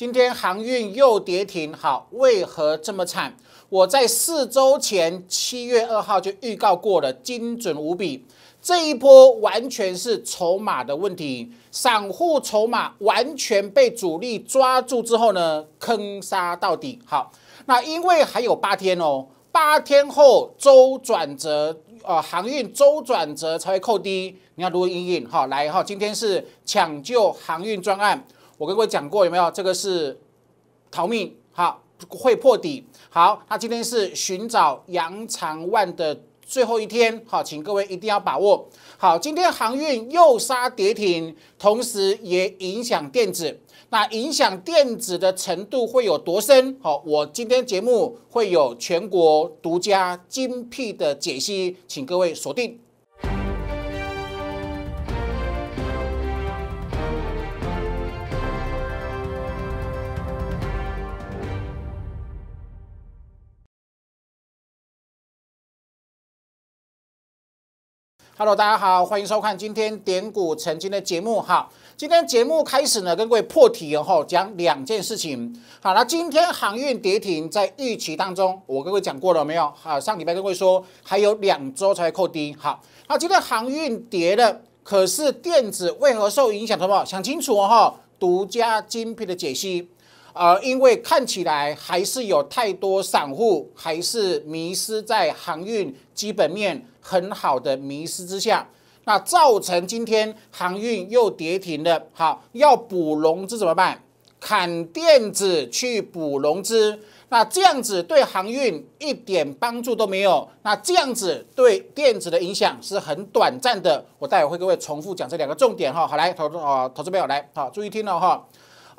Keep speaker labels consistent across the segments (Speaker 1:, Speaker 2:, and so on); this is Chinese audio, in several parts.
Speaker 1: 今天航运又跌停，好，为何这么惨？我在四周前七月二号就预告过了，精准无比。这一波完全是筹码的问题，散户筹码完全被主力抓住之后呢，坑杀到底。好，那因为还有八天哦，八天后周转折，呃，航运周转折才会扣低。你要罗英英，好，来哈，今天是抢救航运专案。我跟各位讲过，有没有这个是逃命好，会破底好。那今天是寻找杨长万的最后一天好，请各位一定要把握好。今天航运又杀跌停，同时也影响电子，那影响电子的程度会有多深好？我今天节目会有全国独家精辟的解析，请各位锁定。Hello，大家好，欢迎收看今天点股成金的节目哈。今天节目开始呢，跟各位破题然后讲两件事情。好了，今天航运跌停在预期当中，我跟各位讲过了没有？好，上礼拜跟各位说还有两周才扣低。好，那今天航运跌了，可是电子为何受影响？好不好？想清楚哦独家精辟的解析。呃，因为看起来还是有太多散户，还是迷失在航运基本面很好的迷失之下，那造成今天航运又跌停了。好，要补融资怎么办？砍电子去补融资，那这样子对航运一点帮助都没有，那这样子对电子的影响是很短暂的。我待会会各位重复讲这两个重点哈。好，来投资啊，投资朋友来，好，注意听了哈。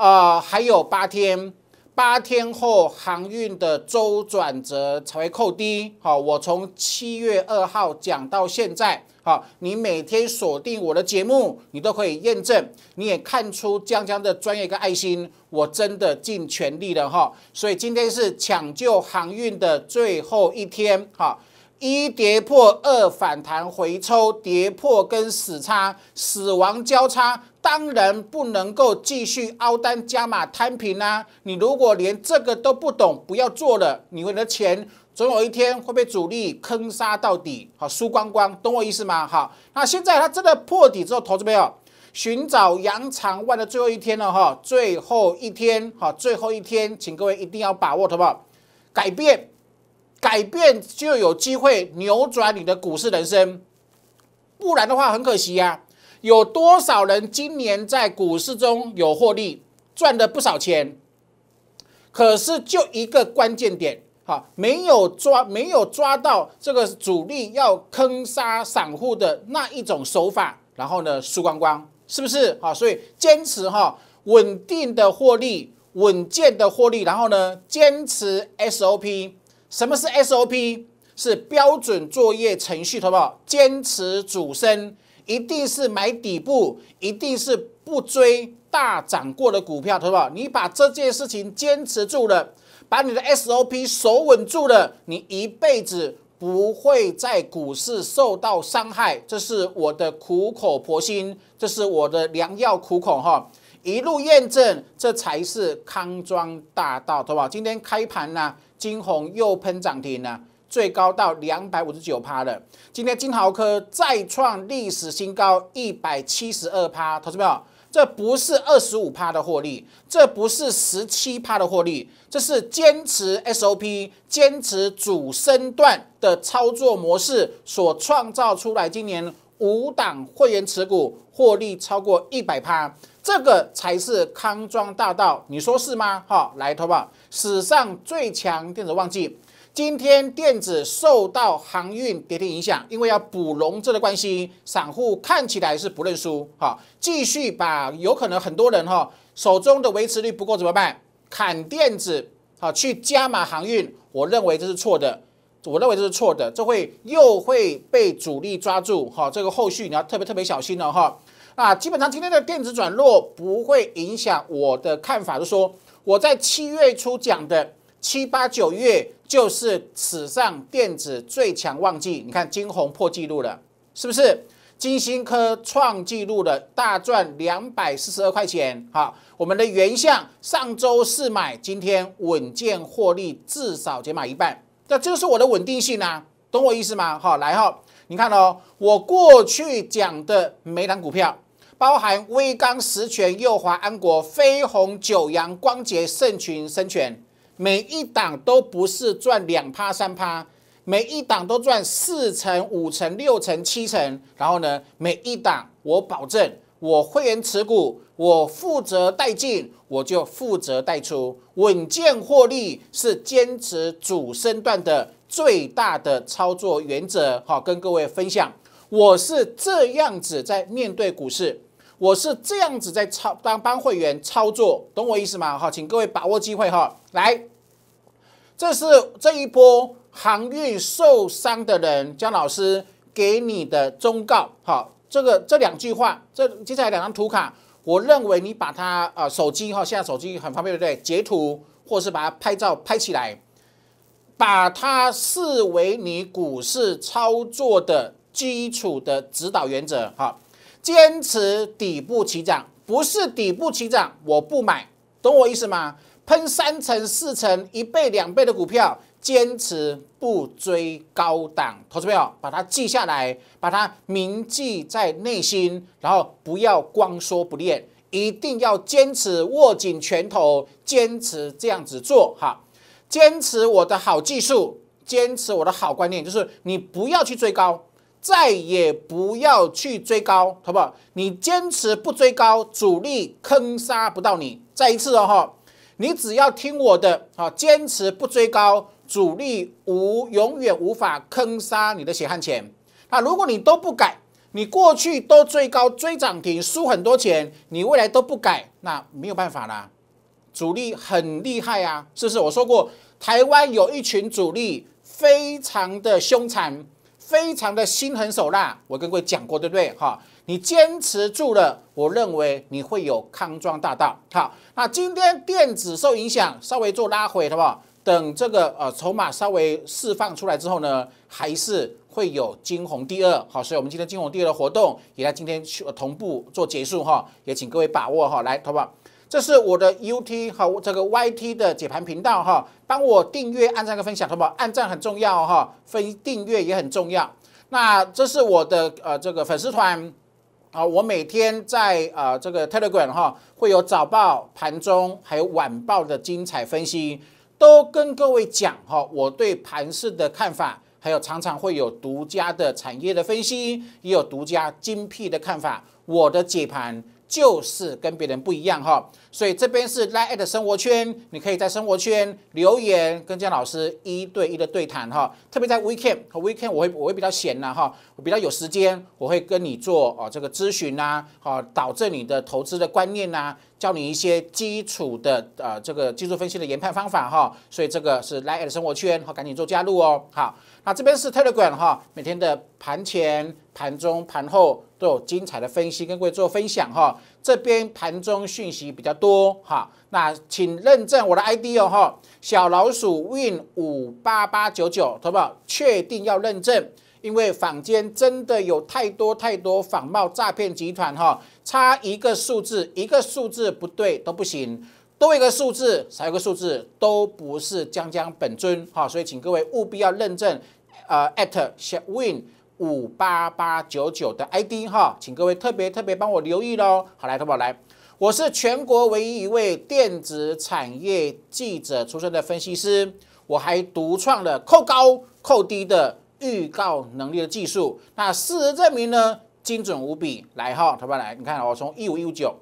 Speaker 1: 啊，还有八天，八天后航运的周转折才会扣低。好，我从七月二号讲到现在，好，你每天锁定我的节目，你都可以验证，你也看出江江的专业跟爱心，我真的尽全力了哈。所以今天是抢救航运的最后一天，哈。一跌破二反弹回抽，跌破跟死叉、死亡交叉。当然不能够继续凹单加码摊平啊！你如果连这个都不懂，不要做了，你的钱总有一天会被主力坑杀到底，好，输光光，懂我意思吗？好，那现在它真的破底之后，投资没有？寻找扬长万的最后一天了哈，最后一天，好，最后一天，请各位一定要把握，好不好？改变，改变就有机会扭转你的股市人生，不然的话很可惜呀。有多少人今年在股市中有获利，赚了不少钱？可是就一个关键点，哈，没有抓，没有抓到这个主力要坑杀散户的那一种手法，然后呢，输光光，是不是？哈，所以坚持哈，稳定的获利，稳健的获利，然后呢，坚持 SOP，什么是 SOP？是标准作业程序，好不好？坚持主升。一定是买底部，一定是不追大涨过的股票，好不你把这件事情坚持住了，把你的 SOP 守稳住了，你一辈子不会在股市受到伤害。这是我的苦口婆心，这是我的良药苦口哈，一路验证，这才是康庄大道，对吧？今天开盘呢，金红又喷涨停了。最高到两百五十九趴了。今天金豪科再创历史新高，一百七十二趴。投资们，这不是二十五趴的获利，这不是十七趴的获利，这是坚持 SOP，坚持主升段的操作模式所创造出来。今年五档会员持股获利超过一百趴，这个才是康庄大道，你说是吗？好，来投保史上最强电子旺季。今天电子受到航运跌停影响，因为要补融资的关系，散户看起来是不认输，哈，继续把有可能很多人哈手中的维持率不够怎么办？砍电子，好去加码航运，我认为这是错的，我认为这是错的，这会又会被主力抓住，哈，这个后续你要特别特别小心了，哈。那基本上今天的电子转弱不会影响我的看法，就是说我在七月初讲的。七八九月就是史上电子最强旺季，你看金红破纪录了，是不是？金星科创纪录了，大赚两百四十二块钱。好，我们的原项上周四买，今天稳健获利，至少减码一半。那这就是我的稳定性啊，懂我意思吗？好，来哈，你看哦，我过去讲的每档股票，包含威刚、石泉、右华、安国、飞鸿、九阳、光洁、盛群、生泉。每一档都不是赚两趴三趴，每一档都赚四成五成六成七成。然后呢，每一档我保证，我会员持股，我负责带进，我就负责带出，稳健获利是坚持主升段的最大的操作原则。好，跟各位分享，我是这样子在面对股市。我是这样子在操帮帮会员操作，懂我意思吗？哈，请各位把握机会哈。来，这是这一波航运受伤的人，江老师给你的忠告。好，这个这两句话，这接下来两张图卡，我认为你把它啊手机哈，现在手机很方便，对不对？截图或是把它拍照拍起来，把它视为你股市操作的基础的指导原则。好。坚持底部起涨，不是底部起涨，我不买，懂我意思吗？喷三成、四成、一倍、两倍的股票，坚持不追高档，投资朋友把它记下来，把它铭记在内心，然后不要光说不练，一定要坚持握紧拳头，坚持这样子做哈，坚持我的好技术，坚持我的好观念，就是你不要去追高。再也不要去追高，好不好？你坚持不追高，主力坑杀不到你。再一次哦哈，你只要听我的，好，坚持不追高，主力无永远无法坑杀你的血汗钱。那如果你都不改，你过去都追高追涨停，输很多钱，你未来都不改，那没有办法啦。主力很厉害啊，是不是？我说过，台湾有一群主力非常的凶残。非常的心狠手辣，我跟各位讲过，对不对？哈，你坚持住了，我认为你会有康庄大道。好，那今天电子受影响，稍微做拉回，好不好？等这个呃筹码稍微释放出来之后呢，还是会有金红第二。好，所以我们今天金红第二的活动也在今天去同步做结束哈，也请各位把握哈，来，好不好？这是我的 U T 和这个 Y T 的解盘频道哈，帮我订阅、按赞、跟分享，好不？按赞很重要哈，分订阅也很重要。那这是我的呃这个粉丝团啊，我每天在呃这个 Telegram 哈，会有早报、盘中还有晚报的精彩分析，都跟各位讲哈，我对盘市的看法，还有常常会有独家的产业的分析，也有独家精辟的看法，我的解盘。就是跟别人不一样哈，所以这边是 Live 的生活圈，你可以在生活圈留言，跟姜老师一对一的对谈哈。特别在 Weekend 和 Weekend，我会我会比较闲呐哈，我比较有时间，我会跟你做哦这个咨询呐，好，导致你的投资的观念呐，教你一些基础的呃这个技术分析的研判方法哈。所以这个是 Live 的生活圈，好，赶紧做加入哦，好。啊，这边是 Telegram 哈，每天的盘前、盘中、盘后都有精彩的分析跟各位做分享哈。这边盘中讯息比较多哈，那请认证我的 ID 哦哈，小老鼠 Win 五八八九九，好不好？确定要认证，因为坊间真的有太多太多仿冒诈骗集团哈，差一个数字，一个数字不对都不行。多一个数字，少一个数字，都不是江江本尊哈，所以请各位务必要认证，呃，at 小 w i n 五八八九九的 ID 哈，请各位特别特别帮我留意喽。好来，淘宝来，我是全国唯一一位电子产业记者出身的分析师，我还独创了扣高扣低的预告能力的技术，那事实证明呢，精准无比。来哈，头发来，你看我从一五一九。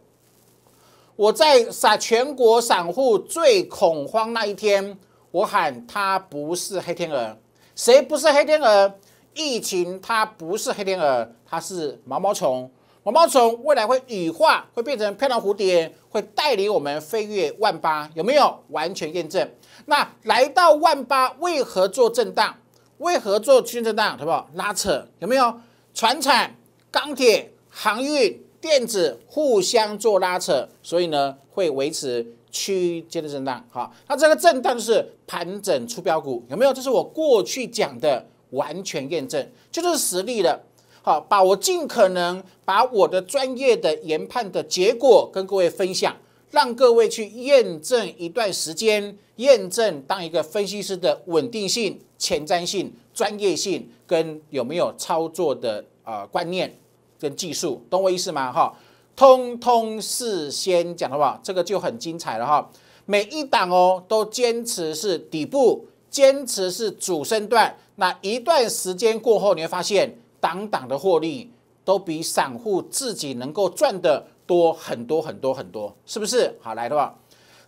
Speaker 1: 我在撒全国散户最恐慌那一天，我喊他不是黑天鹅，谁不是黑天鹅？疫情它不是黑天鹅，它是毛毛虫，毛毛虫未来会羽化，会变成漂亮蝴蝶，会带领我们飞越万八，有没有？完全验证。那来到万八，为何做震荡？为何做区间震荡？好不好？拉扯有没有？船产、钢铁、航运。电子互相做拉扯，所以呢会维持区间的震荡。好，那这个震荡是盘整出标股有没有？这是我过去讲的，完全验证，这就是实力了。好，把我尽可能把我的专业的研判的结果跟各位分享，让各位去验证一段时间，验证当一个分析师的稳定性、前瞻性、专业性跟有没有操作的啊观念。跟技术，懂我意思吗？哈，通通事先讲的话，这个就很精彩了哈。每一档哦，都坚持是底部，坚持是主升段。那一段时间过后，你会发现，档档的获利都比散户自己能够赚的多很多很多很多，是不是？好，来的话，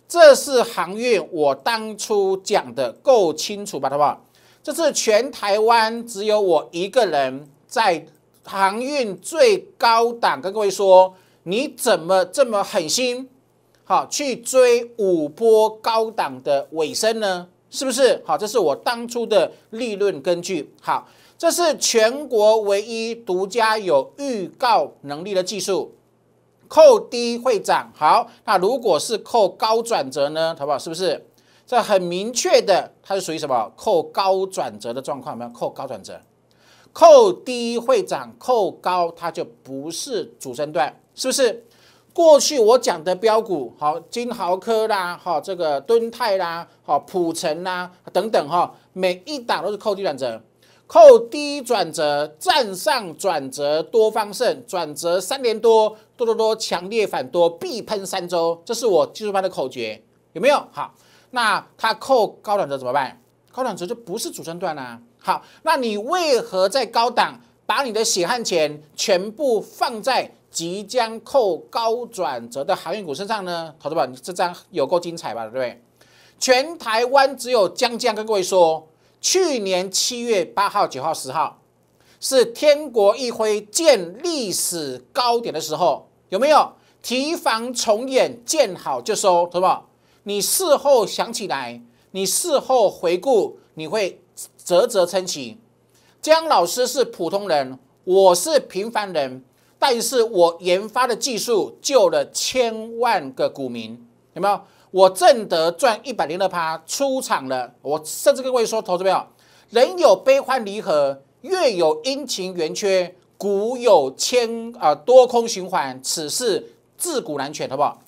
Speaker 1: 这是航运，我当初讲的够清楚吧，不好？这是全台湾只有我一个人在。航运最高档，跟各位说，你怎么这么狠心，好去追五波高档的尾声呢？是不是？好，这是我当初的利润根据。好，这是全国唯一独家有预告能力的技术，扣低会涨。好，那如果是扣高转折呢？好不好？是不是？这很明确的，它是属于什么？扣高转折的状况有没有扣高转折。扣低会涨，扣高它就不是主升段，是不是？过去我讲的标股好，金豪科啦，好这个敦泰啦，好普成啦等等哈，每一档都是扣低转折，扣低转折站上转折多方胜，转折三连多多多多强烈反多必喷三周，这是我技术班的口诀，有没有？好，那它扣高转折怎么办？高转折就不是主升段啦。好，那你为何在高档把你的血汗钱全部放在即将扣高转折的航运股身上呢？投资宝，你这张有够精彩吧？对不对？全台湾只有江江跟各位说，去年七月八号、九号、十号是天国一挥建历史高点的时候，有没有提防重演？见好就收，好不好？你事后想起来，你事后回顾，你会。啧啧称奇，姜老师是普通人，我是平凡人，但是我研发的技术救了千万个股民，有没有？我正德赚一百零二趴出场了。我甚至跟各位说，投资朋友，人有悲欢离合，月有阴晴圆缺，古有千啊多空循环，此事自古难全，好不好？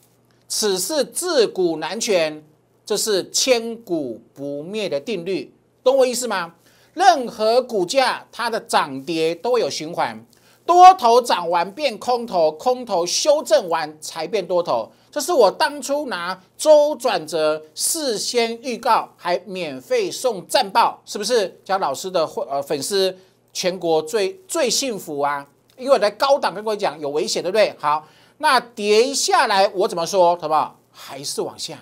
Speaker 1: 此事自古难全，这是千古不灭的定律。懂我意思吗？任何股价它的涨跌都会有循环，多头涨完变空头，空头修正完才变多头。这是我当初拿周转折事先预告，还免费送战报，是不是？叫老师的呃粉丝全国最最幸福啊！因为我在高档跟各位讲有危险，对不对？好，那跌下来我怎么说，好不好？还是往下。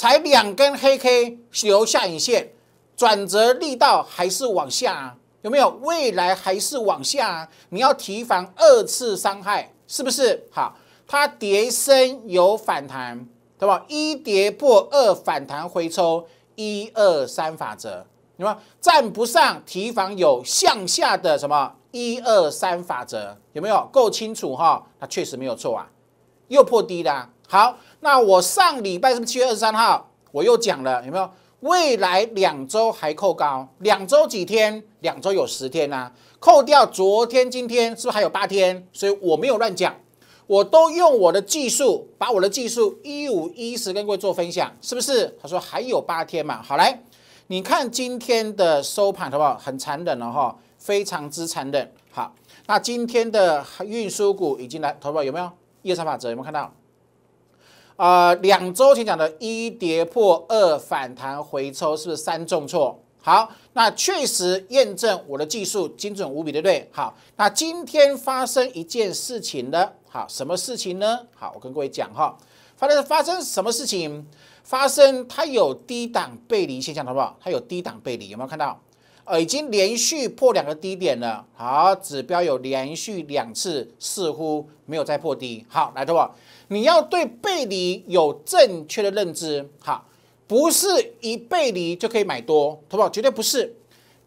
Speaker 1: 才两根黑 K 留下影线，转折力道还是往下，啊，有没有？未来还是往下，啊，你要提防二次伤害，是不是？好，它叠升有反弹，对吧？一叠破二反弹回抽，一二三法则，你们站不上，提防有向下的什么一二三法则，有没有够清楚哈？它确实没有错啊。又破低啦。好，那我上礼拜是不是七月二十三号？我又讲了，有没有？未来两周还扣高，两周几天？两周有十天呐，扣掉昨天今天，是不是还有八天？所以我没有乱讲，我都用我的技术，把我的技术一五一十跟各位做分享，是不是？他说还有八天嘛，好来，你看今天的收盘好不好？很残忍了哈，非常之残忍。好，那今天的运输股已经来，好不好？有没有？叶超法则有没有看到？呃，两周前讲的一跌破二反弹回抽，是不是三重挫？好，那确实验证我的技术精准无比，对不对？好，那今天发生一件事情的，好，什么事情呢？好，我跟各位讲哈，发生发生什么事情？发生它有低档背离现象，好不好？它有低档背离，有没有看到？呃，已经连续破两个低点了，好，指标有连续两次似乎没有再破低，好，来，同学，你要对背离有正确的认知，好，不是一背离就可以买多，同学，绝对不是，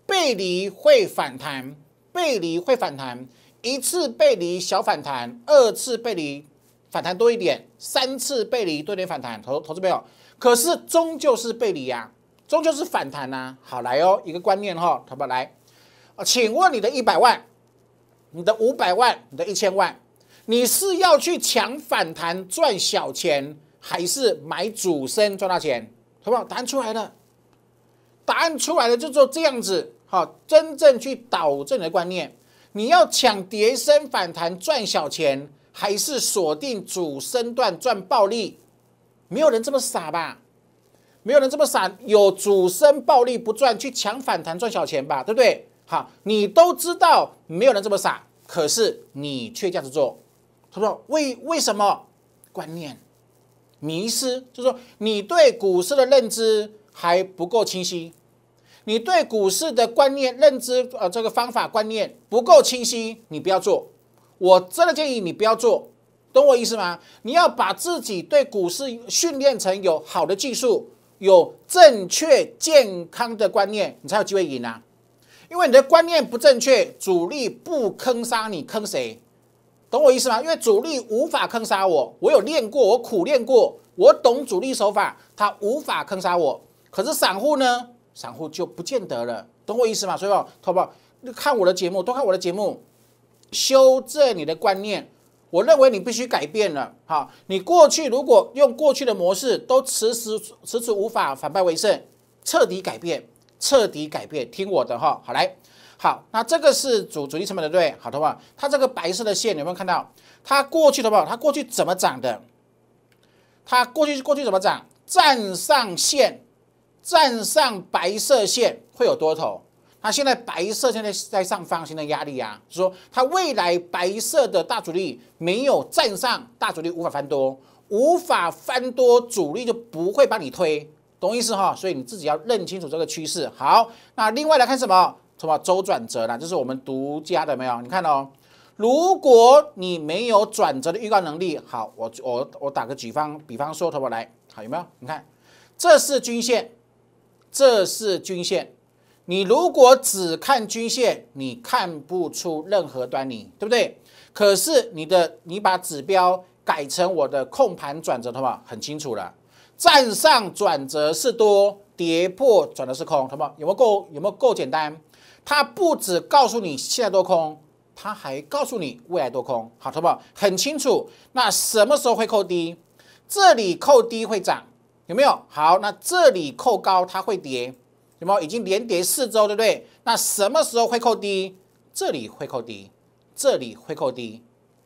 Speaker 1: 背离会反弹，背离会反弹，一次背离小反弹，二次背离反弹多一点，三次背离多点反弹，投投资没有，可是终究是背离呀。终究是反弹呐，好来哦，一个观念哈，好不好？来，请问你的一百万，你的五百万，你的一千万，你是要去抢反弹赚小钱，还是买主升赚大钱？好不好？案出来了，答案出来了，就做这样子好，真正去导正你的观念，你要抢跌升反弹赚小钱，还是锁定主升段赚暴利？没有人这么傻吧？没有人这么傻，有主升暴利不赚，去抢反弹赚小钱吧，对不对？好，你都知道没有人这么傻，可是你却这样子做。他说：为为什么观念迷失？就是说你对股市的认知还不够清晰，你对股市的观念认知呃，这个方法观念不够清晰，你不要做。我真的建议你不要做，懂我意思吗？你要把自己对股市训练成有好的技术。有正确健康的观念，你才有机会赢啊！因为你的观念不正确，主力不坑杀你，坑谁？懂我意思吗？因为主力无法坑杀我，我有练过，我苦练过，我懂主力手法，他无法坑杀我。可是散户呢？散户就不见得了，懂我意思吗？所以哦，涛宝，你看我的节目，多看我的节目，修正你的观念。我认为你必须改变了，好，你过去如果用过去的模式，都迟迟迟迟无法反败为胜，彻底改变，彻底改变，听我的哈，好来，好，那这个是主主力成本的对，好的话，它这个白色的线有没有看到？它过去的话，它过去怎么涨的？它过去过去怎么涨？站上线，站上白色线会有多头？它现在白色现在在上方形成压力啊，是说它未来白色的大主力没有站上大主力，无法翻多，无法翻多主力就不会帮你推，懂意思哈？所以你自己要认清楚这个趋势。好，那另外来看什么？什么周转折呢？这是我们独家的，没有。你看哦，如果你没有转折的预告能力，好，我我我打个举方，比方说，头发来？好，有没有？你看，这是均线，这是均线。你如果只看均线，你看不出任何端倪，对不对？可是你的你把指标改成我的控盘转折，好不？很清楚了，站上转折是多，跌破转折是空，好不？好？有没有够有没有够简单？它不只告诉你现在多空，它还告诉你未来多空，好好不？很清楚。那什么时候会扣低？这里扣低会涨，有没有？好，那这里扣高它会跌。那么已经连跌四周，对不对？那什么时候会扣低？这里会扣低，这里会扣低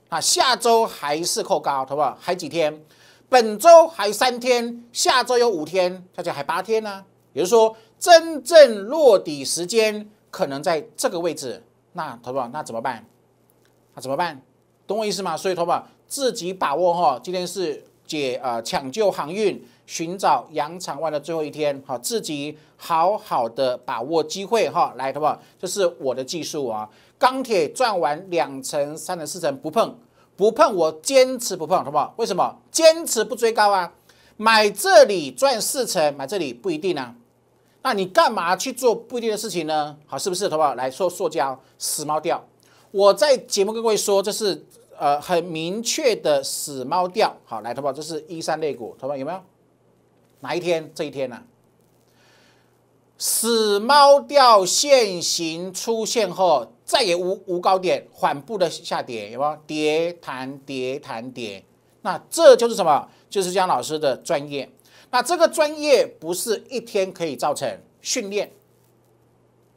Speaker 1: 啊！下周还是扣高，对不？还几天？本周还有三天，下周有五天，大家还八天呢。也就是说，真正落底时间可能在这个位置。那，投保那怎么办？那怎么办？懂我意思吗？所以，投保自己把握哈。今天是解呃抢救航运。寻找羊场外的最后一天，好，自己好好的把握机会哈，来，好不好？这是我的技术啊。钢铁赚完两层、三层、四层不碰，不碰，我坚持不碰，好不好？为什么？坚持不追高啊？买这里赚四层，买这里不一定啊。那你干嘛去做不一定的事情呢？好，是不是？好不好？来说塑胶死猫掉，我在节目跟各位说，这是呃很明确的死猫调。好，来，淘宝，这是一三类股，好不好？有没有？哪一天？这一天呢？死猫掉线型出现后，再也无无高点，缓步的下跌，有没有？跌、弹、跌、弹、跌。那这就是什么？就是姜老师的专业。那这个专业不是一天可以造成，训练，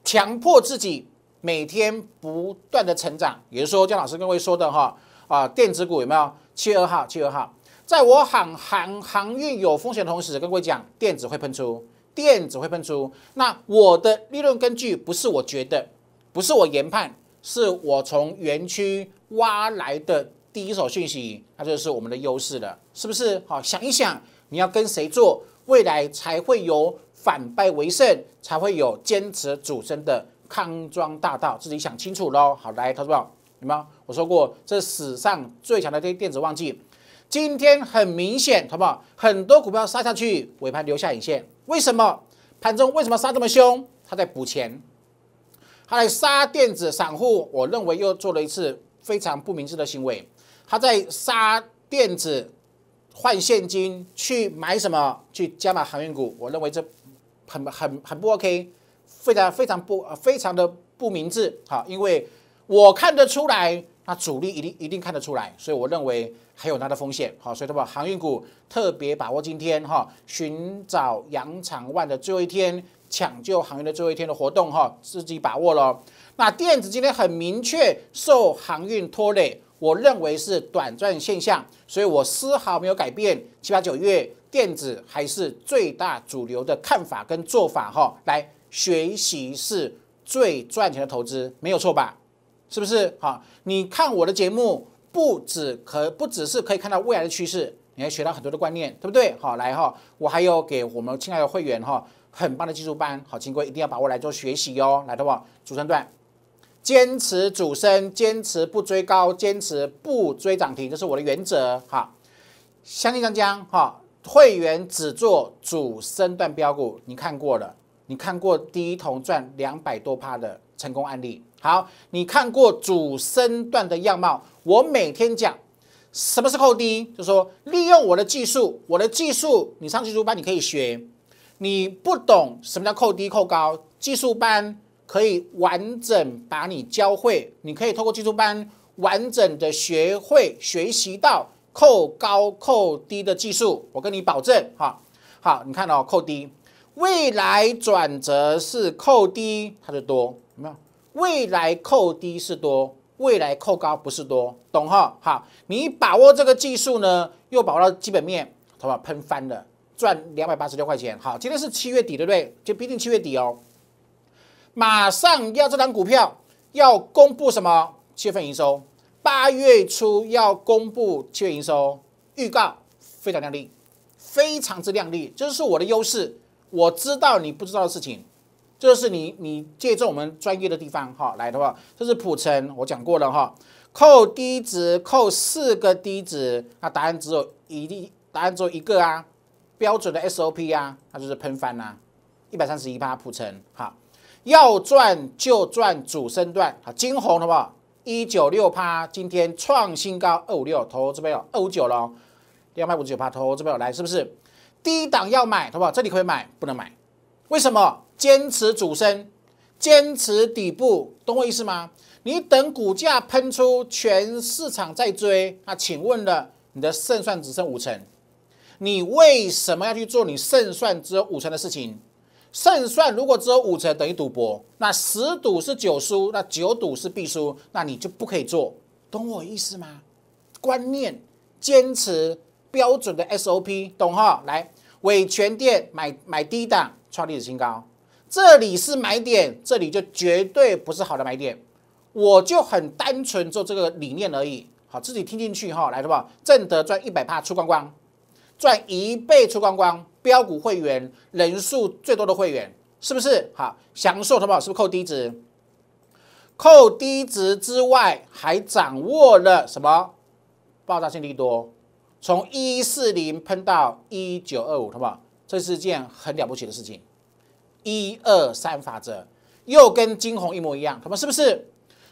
Speaker 1: 强迫自己每天不断的成长。也就是说，姜老师跟各位说的哈，啊，电子股有没有？七月二号，七月二号。在我喊航航运有风险的同时，跟各位讲，电子会喷出，电子会喷出。那我的利润根据不是我觉得，不是我研判，是我从园区挖来的第一手讯息，那就是我们的优势了，是不是？好想一想，你要跟谁做，未来才会有反败为胜，才会有坚持主升的康庄大道，自己想清楚喽。好，来，淘叔宝，有吗？我说过，这是史上最强的电电子旺季。今天很明显，好不好？很多股票杀下去，尾盘留下影线。为什么盘中为什么杀这么凶？他在补钱，他在杀电子散户。我认为又做了一次非常不明智的行为。他在杀电子换现金去买什么？去加码航运股。我认为这很很很不 OK，非常非常不非常的不明智。好，因为我看得出来，那主力一定一定看得出来，所以我认为。还有它的风险，好，所以话，航运股特别把握今天哈，寻找扬长万的最后一天，抢救航运的最后一天的活动哈，自己把握了。那电子今天很明确受航运拖累，我认为是短暂现象，所以我丝毫没有改变七八九月电子还是最大主流的看法跟做法哈。来，学习是最赚钱的投资，没有错吧？是不是？好，你看我的节目。不止可不只是可以看到未来的趋势，你还学到很多的观念，对不对？好，来哈，我还有给我们亲爱的会员哈，很棒的技术班，好，亲哥一定要把握来做学习哟，来的话，主升段，坚持主升，坚持不追高，坚持不追涨停，这是我的原则哈。相信张江哈，会员只做主升段标股，你看过了，你看过第一桶赚两百多趴的成功案例。好，你看过主升段的样貌。我每天讲什么是扣低，就说利用我的技术，我的技术，你上技术班你可以学。你不懂什么叫扣低扣高，技术班可以完整把你教会。你可以透过技术班完整的学会学习到扣高扣低的技术。我跟你保证，哈，好，你看到扣低，未来转折是扣低，它就多，有没有？未来扣低是多，未来扣高不是多，懂哈？好，你把握这个技术呢，又把握到基本面，好吧？喷翻了，赚两百八十六块钱。好，今天是七月底对不对？就必定七月底哦，马上要这张股票要公布什么？七月份营收，八月初要公布七月营收预告，非常亮丽，非常之亮丽，这是我的优势，我知道你不知道的事情。就是你你借助我们专业的地方哈来的话，这是普成我讲过了哈，扣低值扣四个低值，那答案只有一例答案只有一个啊，标准的 SOP 啊，那就是喷翻呐，一百三十一趴普成哈，要赚就赚主升段啊，金红好不好？一九六趴，今天创新高二五六，投这边有二五九了，要买五五九趴，投这边有来是不是？低档要买，好不好？这里可以买，不能买，为什么？坚持主升，坚持底部，懂我意思吗？你等股价喷出，全市场在追那请问了，你的胜算只剩五成，你为什么要去做你胜算只有五成的事情？胜算如果只有五成，等于赌博，那十赌是九输，那九赌是必输，那你就不可以做，懂我意思吗？观念，坚持标准的 SOP，懂哈？来，伪全店买买低档，创历史新高。这里是买点，这里就绝对不是好的买点。我就很单纯做这个理念而已，好，自己听进去哈，来对吧？正德赚一百帕出光光，赚一倍出光光，标股会员人数最多的会员，是不是？好，享受对吧？是不是扣低值？扣低值之外，还掌握了什么爆炸性力多，从一四零喷到一九二五，不好？这是件很了不起的事情。一二三法则又跟金红一模一样，他们是不是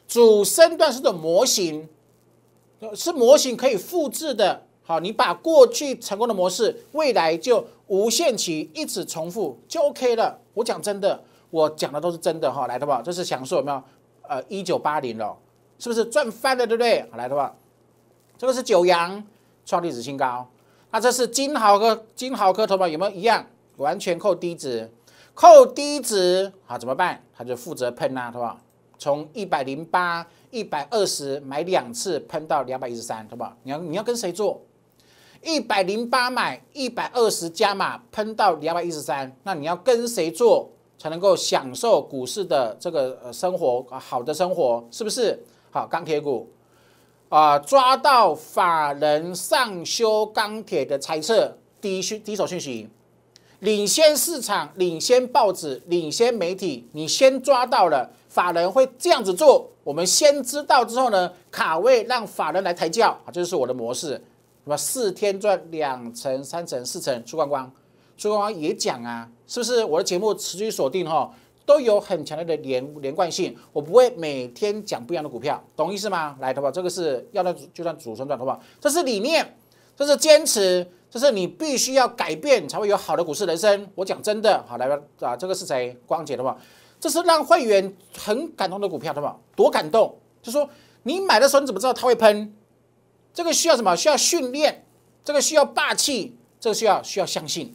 Speaker 1: 主升段式的模型？是模型可以复制的。好，你把过去成功的模式，未来就无限期一直重复就 OK 了。我讲真的，我讲的都是真的哈。来，的吧，这是享受有没有？呃，一九八零了，是不是赚翻了，对不对？来，的吧，这个是九阳创历史新高，那这是金豪科，金豪科投保有没有一样？完全扣低值。扣低值好怎么办？他就负责喷啊，对吧？从一百零八、一百二十买两次，喷到两百一十三，对吧？你要你要跟谁做？一百零八买，一百二十加码，喷到两百一十三。那你要跟谁做才能够享受股市的这个呃生活啊？好的生活是不是？好，钢铁股啊，抓到法人上修钢铁的猜测第一讯第一手讯息。领先市场，领先报纸，领先媒体，你先抓到了，法人会这样子做。我们先知道之后呢，卡位让法人来抬轿，啊，这就是我的模式。那么四天赚两成、三成、四成出光光，出光光也讲啊，是不是？我的节目持续锁定哈，都有很强烈的连连贯性，我不会每天讲不一样的股票，懂意思吗？来，好不好？这个是要让就算主升转，好不好？这是理念，这是坚持。就是你必须要改变，才会有好的股市人生。我讲真的，好，来吧，啊，这个是谁？光姐的嘛。这是让会员很感动的股票的嘛，多感动！就说你买的时候你怎么知道他会喷？这个需要什么？需要训练，这个需要霸气，这个需要需要相信，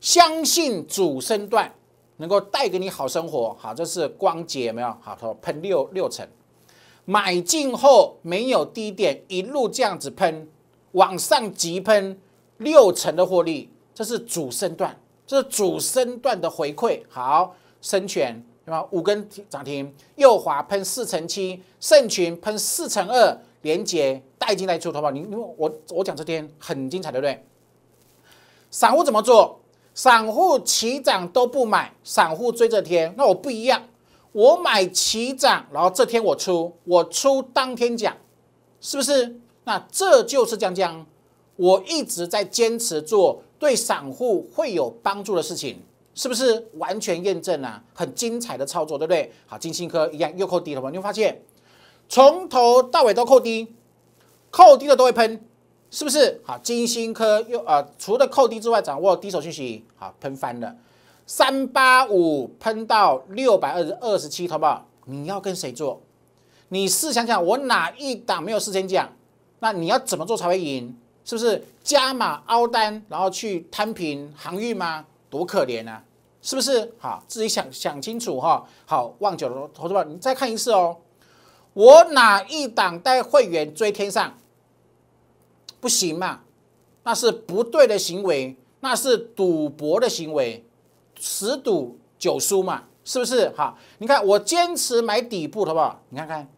Speaker 1: 相信主身段能够带给你好生活。好，这是光姐，没有好，他喷六六成，买进后没有低点，一路这样子喷，往上急喷。六成的获利，这是主升段，这是主升段的回馈。好，升全对吧？五根涨停，右滑喷四成七，盛群喷四成二，连接带进带出，好不好？你，你我我讲这天很精彩，对不对？散户怎么做？散户齐涨都不买，散户追这天，那我不一样，我买齐涨，然后这天我出，我出当天讲，是不是？那这就是江江。我一直在坚持做对散户会有帮助的事情，是不是完全验证啊？很精彩的操作，对不对？好，金星科一样又扣低了，朋们，你会发现从头到尾都扣低，扣低的都会喷，是不是？好，金星科又呃，除了扣低之外，掌握低手讯息，好，喷翻了，三八五喷到六百二十二十七，好不？你要跟谁做？你试想想，我哪一档没有事先讲？那你要怎么做才会赢？是不是加码凹单，然后去摊平航运吗？多可怜啊！是不是？好，自己想想清楚哈。好，忘久了，投资者你再看一次哦。我哪一档带会员追天上，不行嘛？那是不对的行为，那是赌博的行为，十赌九输嘛，是不是？好，你看我坚持买底部，好不好？你看看，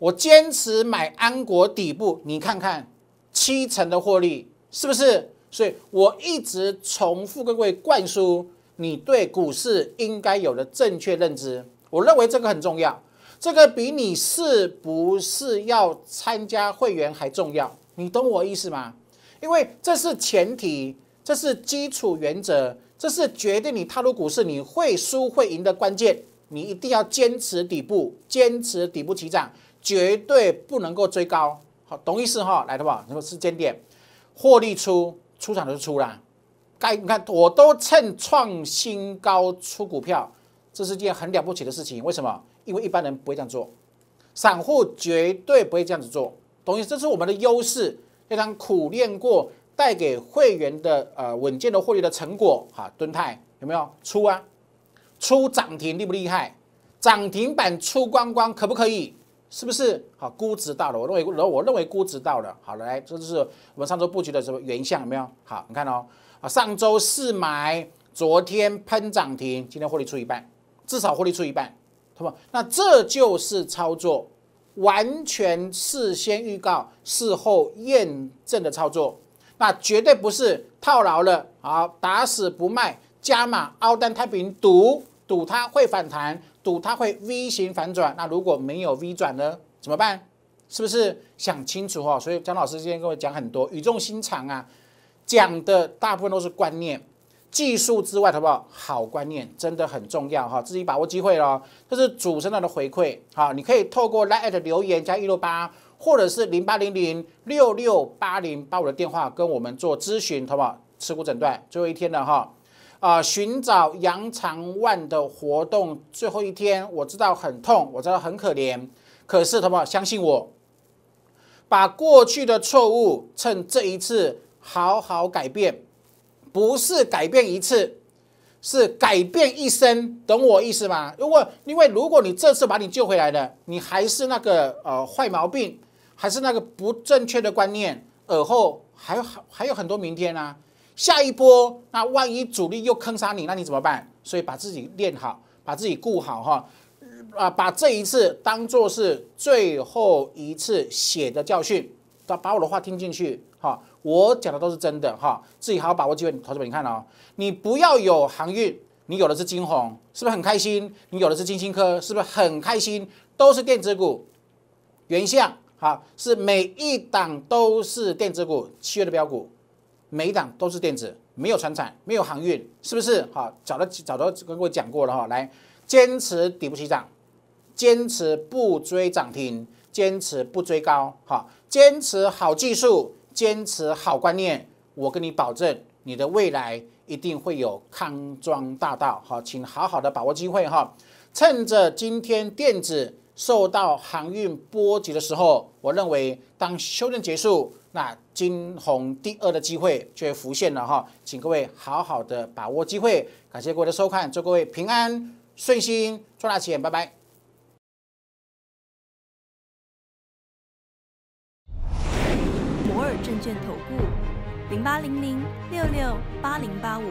Speaker 1: 我坚持买安国底部，你看看。七成的获利，是不是？所以我一直重复各位灌输你对股市应该有的正确认知。我认为这个很重要，这个比你是不是要参加会员还重要。你懂我意思吗？因为这是前提，这是基础原则，这是决定你踏入股市你会输会赢的关键。你一定要坚持底部，坚持底部起涨，绝对不能够追高。好，懂意思哈，来的吧？那个时间点，获利出，出场就出了。该你看，我都趁创新高出股票，这是件很了不起的事情。为什么？因为一般人不会这样做，散户绝对不会这样子做。懂意思？这是我们的优势，非常苦练过，带给会员的呃稳健的获利的成果哈，敦泰有没有出啊？出涨停厉不厉害？涨停板出光光可不可以？是不是好估值到了？我认为，我我认为估值到了。好，来，这就是我们上周布局的什么原相有没有？好，你看哦，啊，上周四买，昨天喷涨停，今天获利出一半，至少获利出一半，懂吗？那这就是操作，完全事先预告，事后验证的操作，那绝对不是套牢了，好，打死不卖，加码澳单太平赌赌它会反弹。它会 V 型反转，那如果没有 V 转呢，怎么办？是不是想清楚哦？所以张老师今天跟我讲很多，语重心长啊，讲的大部分都是观念，技术之外，好不好？好观念真的很重要哈，自己把握机会喽。这是主持人的回馈，好，你可以透过 line 留言加一六八，或者是零八零零六六八零八五的电话跟我们做咨询，好不好？持股诊断，最后一天了哈。啊！寻找杨长万的活动最后一天，我知道很痛，我知道很可怜。可是，同胞相信我，把过去的错误趁这一次好好改变，不是改变一次，是改变一生。懂我意思吗？如果因为如果你这次把你救回来的，你还是那个呃坏毛病，还是那个不正确的观念，而后还还还有很多明天啊。下一波，那万一主力又坑杀你，那你怎么办？所以把自己练好，把自己顾好哈，啊，把这一次当做是最后一次血的教训，把把我的话听进去哈，我讲的都是真的哈，自己好好把握机会，同学们，你看哦，你不要有航运，你有的是金红，是不是很开心？你有的是金星科，是不是很开心？都是电子股，原相哈，是每一档都是电子股，七月的标股。每一档都是电子，没有船产，没有航运，是不是？哈，早都早都跟各位讲过了哈。来，坚持底部起涨，坚持不追涨停，坚持不追高，哈，坚持好技术，坚持好观念，我跟你保证，你的未来一定会有康庄大道，哈，请好好的把握机会，哈，趁着今天电子受到航运波及的时候，我认为当修正结束。那金红第二的机会就会浮现了哈，请各位好好的把握机会。感谢各位的收看，祝各位平安顺心，赚大钱，拜拜。摩尔证券投顾零八零零六六八零八五，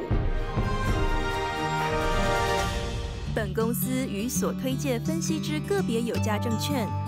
Speaker 1: 本公司与所推介分析之个别有价证券。